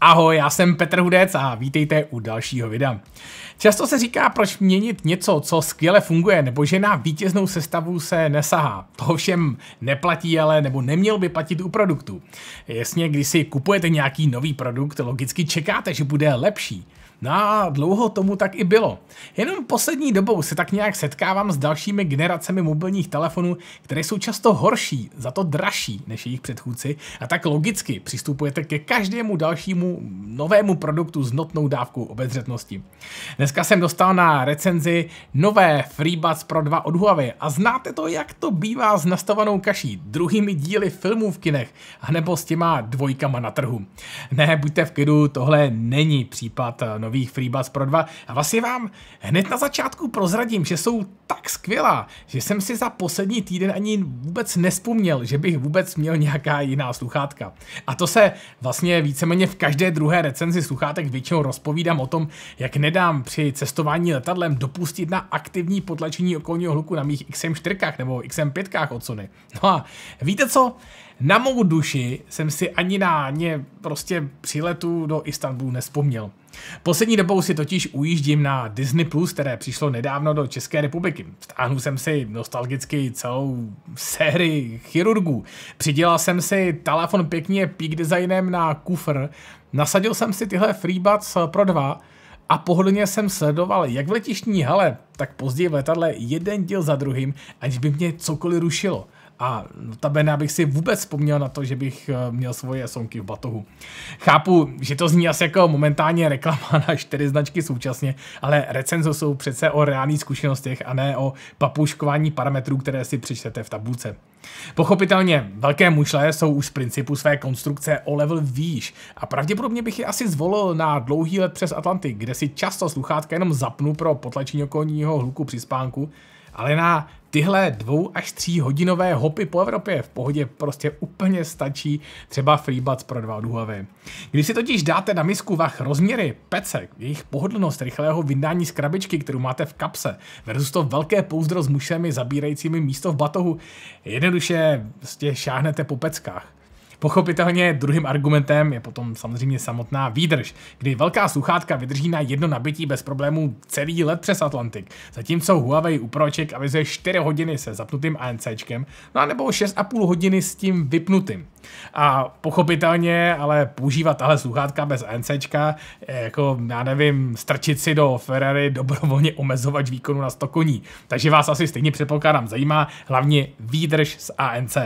Ahoj, já jsem Petr Hudec a vítejte u dalšího videa. Často se říká, proč měnit něco, co skvěle funguje, nebo že na vítěznou sestavu se nesahá. To ovšem neplatí, ale nebo neměl by platit u produktů. Jasně, když si kupujete nějaký nový produkt, logicky čekáte, že bude lepší. No a dlouho tomu tak i bylo. Jenom poslední dobou se tak nějak setkávám s dalšími generacemi mobilních telefonů, které jsou často horší, za to dražší než jejich předchůdci a tak logicky přistupujete ke každému dalšímu novému produktu s notnou dávkou obezřetnosti. Dneska jsem dostal na recenzi nové FreeBuds Pro 2 od Huawei a znáte to, jak to bývá s nastavenou kaší, druhými díly filmů v kinech, nebo s těma dvojkama na trhu. Ne, buďte v kidu, tohle není případ no, nových FreeBuds Pro 2 a vlastně vám hned na začátku prozradím, že jsou tak skvělá, že jsem si za poslední týden ani vůbec nespomněl, že bych vůbec měl nějaká jiná sluchátka. A to se vlastně víceméně v každé druhé recenzi sluchátek většinou rozpovídám o tom, jak nedám při cestování letadlem dopustit na aktivní potlačení okolního hluku na mých XM4 nebo XM5 od Sony. No a víte co? Na mou duši jsem si ani na ně prostě přiletu do Istanbulu nespomněl. Poslední dobou si totiž ujíždím na Disney+, Plus, které přišlo nedávno do České republiky. Stáhnul jsem si nostalgicky celou sérii chirurgů. Přidělal jsem si telefon pěkně peak designem na kufr, nasadil jsem si tyhle FreeBuds Pro 2, a pohodlně jsem sledoval jak v letištní hale, tak později v letadle jeden díl za druhým, aniž by mě cokoliv rušilo. A notabene, abych si vůbec vzpomněl na to, že bych eh, měl svoje sonky v batohu. Chápu, že to zní asi jako momentálně reklama na čtyři značky současně, ale recenze jsou přece o reálných zkušenostech a ne o papuškování parametrů, které si přečtete v tabulce. Pochopitelně, velké mušle jsou už z principu své konstrukce o level výš a pravděpodobně bych je asi zvolil na dlouhý let přes Atlantik, kde si často sluchátka jenom zapnu pro potlačení okolního hluku při spánku ale na tyhle dvou až tří hodinové hopy po Evropě v pohodě prostě úplně stačí třeba FreeBuds pro dva odhuavy. Když si totiž dáte na misku vach rozměry, pecek, jejich pohodlnost rychlého vydání z krabičky, kterou máte v kapse, versus to velké pouzdro s mušemi zabírajícími místo v batohu, jednoduše prostě šáhnete po peckách. Pochopitelně druhým argumentem je potom samozřejmě samotná výdrž, kdy velká sluchátka vydrží na jedno nabití bez problémů celý let přes Atlantik, zatímco Huawei u Proček avizuje 4 hodiny se zapnutým ANCčkem, no a nebo 6,5 hodiny s tím vypnutým. A pochopitelně, ale používat tahle sluchátka bez ANCčka, eh, jako já nevím, strčit si do Ferrari dobrovolně omezovač výkonu na 100 koní. Takže vás asi stejně předpokládám zajímá hlavně výdrž s ANC.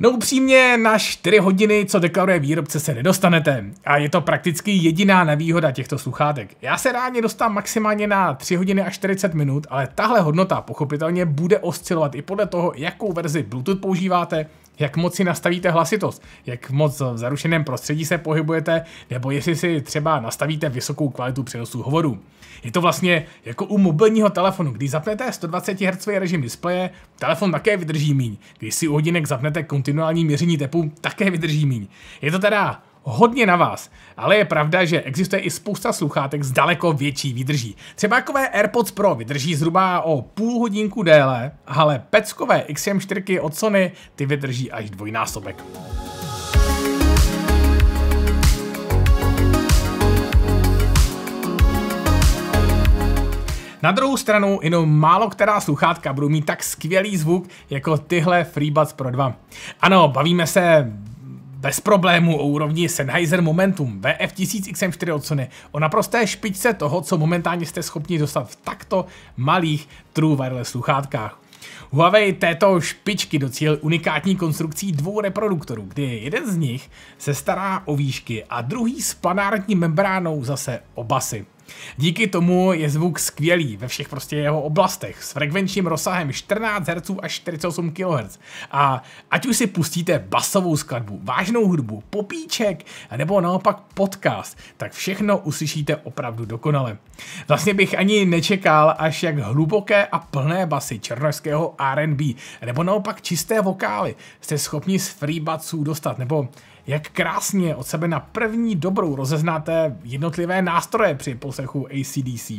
No upřímně, na 4 hodiny, co deklaruje výrobce, se nedostanete. A je to prakticky jediná nevýhoda těchto sluchátek. Já se rádně dostám maximálně na 3 hodiny a 40 minut, ale tahle hodnota pochopitelně bude oscilovat i podle toho, jakou verzi Bluetooth používáte, jak moc si nastavíte hlasitost, jak moc v zarušeném prostředí se pohybujete, nebo jestli si třeba nastavíte vysokou kvalitu přenosu hovoru. Je to vlastně jako u mobilního telefonu, když zapnete 120 Hz režim displeje, telefon také vydrží míň. Když si u hodinek zapnete kontinuální měření tepu, také vydrží míň. Je to teda hodně na vás. Ale je pravda, že existuje i spousta sluchátek s daleko větší vydrží. Třeba takové AirPods Pro vydrží zhruba o půl hodinku déle, ale peckové XM4 od Sony ty vydrží až dvojnásobek. Na druhou stranu, jenom málo která sluchátka budou mít tak skvělý zvuk jako tyhle FreeBuds Pro 2. Ano, bavíme se bez problémů o úrovni Sennheiser Momentum VF1000XM4 od Sony o naprosté špičce toho, co momentálně jste schopni dostat v takto malých True Wireless sluchátkách. Huawei této špičky docíl unikátní konstrukcí dvou reproduktorů, kdy jeden z nich se stará o výšky a druhý s planární membránou zase o basy. Díky tomu je zvuk skvělý ve všech prostě jeho oblastech s frekvenčním rozsahem 14 Hz až 48 kHz. A ať už si pustíte basovou skladbu, vážnou hudbu, popíček nebo naopak podcast, tak všechno uslyšíte opravdu dokonale. Vlastně bych ani nečekal, až jak hluboké a plné basy černožského R&B nebo naopak čisté vokály jste schopni z FreeBudsů dostat, nebo jak krásně od sebe na první dobrou rozeznáte jednotlivé nástroje při poslechu ACDC.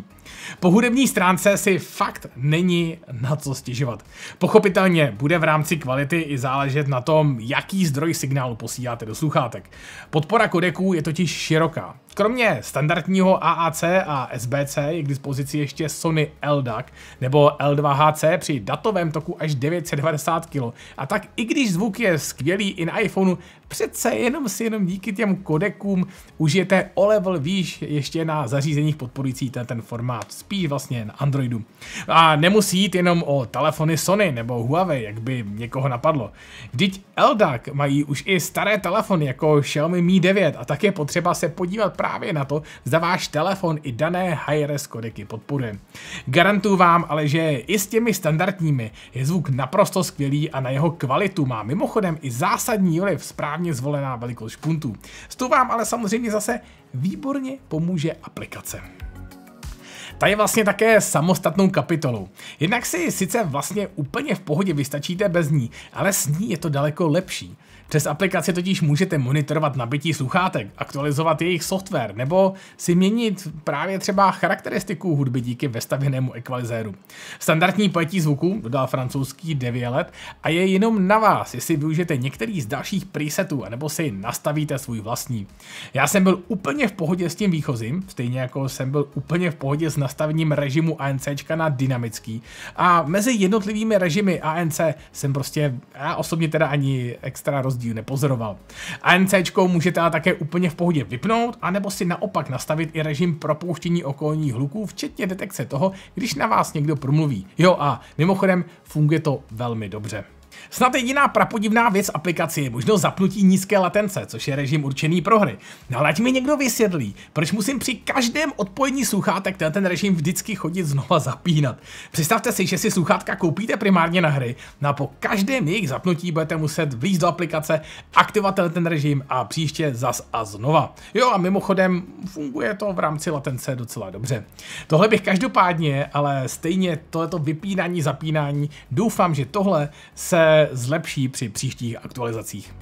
Po hudební stránce si fakt není na co stěžovat. Pochopitelně bude v rámci kvality i záležet na tom, jaký zdroj signálu posíláte do sluchátek. Podpora kodeků je totiž široká. Kromě standardního AAC a SBC je k dispozici ještě Sony LDAC nebo L2HC při datovém toku až 990 kg. A tak i když zvuk je skvělý i na iPhoneu, přece jenom si jenom díky těm kodekům užijete o level výš ještě na zařízeních podporující ten, ten formát, spíš vlastně na Androidu. A nemusí jít jenom o telefony Sony nebo Huawei, jak by někoho napadlo. Vždyť LDAC mají už i staré telefony jako Xiaomi Mi 9 a tak je potřeba se podívat právě právě na to, zda váš telefon i dané high-res kodeky podporuje. Garantuju vám ale, že i s těmi standardními je zvuk naprosto skvělý a na jeho kvalitu má mimochodem i zásadní vliv správně zvolená velikost špuntů. S tou vám ale samozřejmě zase výborně pomůže aplikace ta je vlastně také samostatnou kapitolou. Jednak si sice vlastně úplně v pohodě vystačíte bez ní, ale s ní je to daleko lepší. Přes aplikaci totiž můžete monitorovat nabití sluchátek, aktualizovat jejich software nebo si měnit právě třeba charakteristiku hudby díky vestavěnému ekvalizéru. Standardní pojetí zvuku dodal francouzský Deviolet a je jenom na vás, jestli využijete některý z dalších presetů anebo si nastavíte svůj vlastní. Já jsem byl úplně v pohodě s tím výchozím, stejně jako jsem byl úplně v pohodě s nastavením režimu ANC na dynamický. A mezi jednotlivými režimy ANC jsem prostě, já osobně teda ani extra rozdíl nepozoroval. ANC můžete ale také úplně v pohodě vypnout, anebo si naopak nastavit i režim propouštění okolních hluků, včetně detekce toho, když na vás někdo promluví. Jo a mimochodem funguje to velmi dobře. Snad jediná prapodivná věc aplikace je možnost zapnutí nízké latence, což je režim určený pro hry. No ale ať mi někdo vysvětlí, proč musím při každém odpojení sluchátek ten, ten režim vždycky chodit znova zapínat. Představte si, že si sluchátka koupíte primárně na hry, no a po každém jejich zapnutí budete muset vlíz do aplikace, aktivovat ten, ten režim a příště zas a znova. Jo a mimochodem funguje to v rámci latence docela dobře. Tohle bych každopádně, ale stejně tohleto vypínání, zapínání, doufám, že tohle se zlepší při příštích aktualizacích.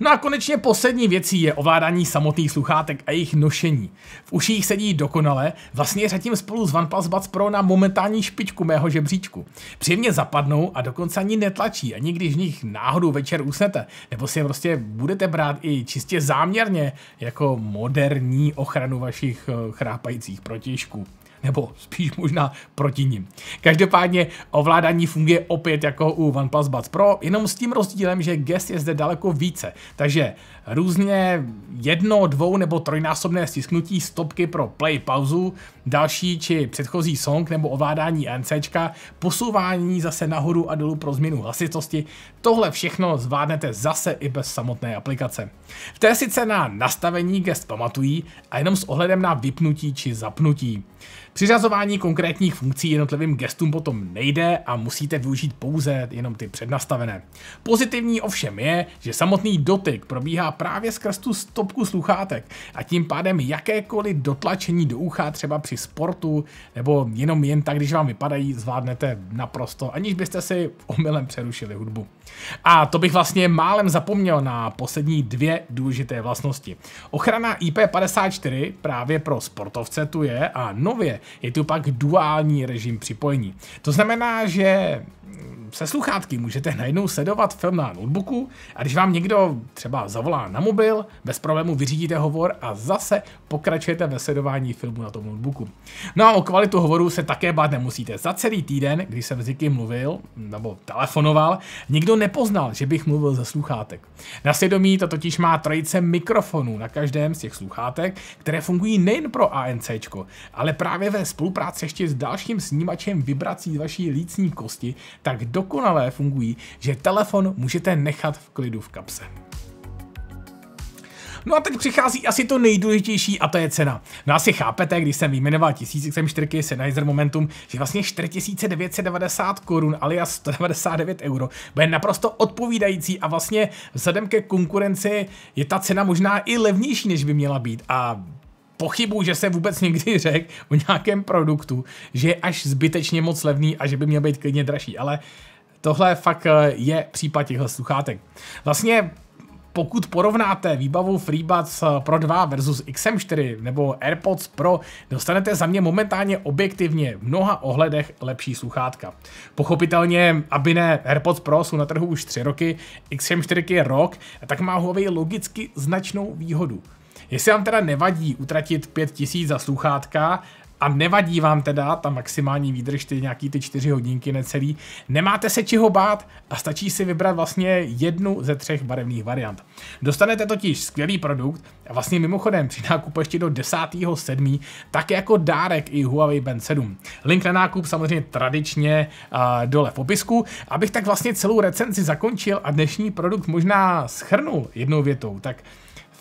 No a konečně poslední věcí je ovládání samotných sluchátek a jejich nošení. V uších sedí dokonale, vlastně řadím spolu s OnePlus Buds Pro na momentální špičku mého žebříčku. Příjemně zapadnou a dokonce ani netlačí, ani když v nich náhodou večer usnete, nebo si je prostě budete brát i čistě záměrně jako moderní ochranu vašich eh, chrápajících protižků nebo spíš možná proti ním. Každopádně ovládání funguje opět jako u OnePlus Buds Pro, jenom s tím rozdílem, že gest je zde daleko více, takže různě jedno, dvou nebo trojnásobné stisknutí stopky pro play pauzu, další či předchozí song nebo ovládání NCčka, posouvání zase nahoru a dolů pro změnu hlasitosti, Tohle všechno zvládnete zase i bez samotné aplikace. V té sice na nastavení gest pamatují a jenom s ohledem na vypnutí či zapnutí. Přiřazování konkrétních funkcí jednotlivým gestům potom nejde a musíte využít pouze jenom ty přednastavené. Pozitivní ovšem je, že samotný dotyk probíhá právě skrz tu stopku sluchátek a tím pádem jakékoliv dotlačení do ucha třeba při sportu nebo jenom jen tak, když vám vypadají, zvládnete naprosto, aniž byste si omylem přerušili hudbu. A to bych vlastně málem zapomněl na poslední dvě důležité vlastnosti. Ochrana IP54 právě pro sportovce tu je a nově je tu pak duální režim připojení. To znamená, že se sluchátky můžete najednou sledovat film na notebooku a když vám někdo třeba zavolá na mobil, bez problému vyřídíte hovor a zase pokračujete ve sledování filmu na tom notebooku. No a o kvalitu hovoru se také bát nemusíte. Za celý týden, když jsem s někým mluvil nebo telefonoval, nikdo nepoznal, že bych mluvil ze sluchátek. Na svědomí to totiž má trojice mikrofonů na každém z těch sluchátek, které fungují nejen pro ANC, ale právě ve spolupráci ještě s dalším snímačem vibrací z vaší lícní kosti, tak dokonale fungují, že telefon můžete nechat v klidu v kapse. No a teď přichází asi to nejdůležitější a to je cena. No asi chápete, když jsem vyjmenoval 1004 Sennheiser Momentum, že vlastně 4990 korun alias 199 euro bude naprosto odpovídající a vlastně vzhledem ke konkurenci je ta cena možná i levnější, než by měla být a pochybuju, že se vůbec někdy řekl o nějakém produktu, že je až zbytečně moc levný a že by měl být klidně dražší, ale tohle fakt eh, je případ těchto sluchátek. Vlastně pokud porovnáte výbavu FreeBuds eh, Pro 2 versus XM4 nebo AirPods Pro, dostanete za mě momentálně objektivně v mnoha ohledech lepší sluchátka. Pochopitelně, aby ne, AirPods Pro jsou na trhu už 3 roky, XM4 je rok, tak má Huawei logicky značnou výhodu – Jestli vám teda nevadí utratit 5000 za sluchátka, a nevadí vám teda ta maximální výdrž, ty nějaký ty čtyři hodinky necelý, nemáte se čeho bát a stačí si vybrat vlastně jednu ze třech barevných variant. Dostanete totiž skvělý produkt a vlastně mimochodem při nákupu ještě do 10.7. tak jako dárek i Huawei Band 7. Link na nákup samozřejmě tradičně dole v popisku, abych tak vlastně celou recenzi zakončil a dnešní produkt možná schrnul jednou větou, tak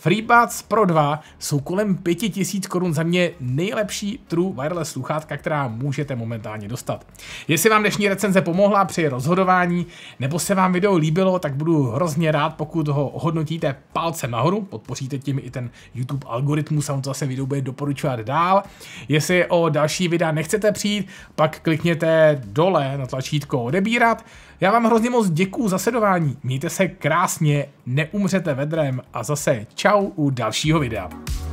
FreeBuds Pro 2 jsou kolem 5000 korun za mě nejlepší True Wireless sluchátka, která můžete momentálně dostat. Jestli vám dnešní recenze pomohla při rozhodování, nebo se vám video líbilo, tak budu hrozně rád, pokud ho ohodnotíte palcem nahoru, podpoříte tím i ten YouTube algoritmus a on to zase video bude doporučovat dál. Jestli o další videa nechcete přijít, pak klikněte dole na tlačítko odebírat. Já vám hrozně moc děkuju za sledování, mějte se krásně neumřete vedrem a zase čau u dalšího videa.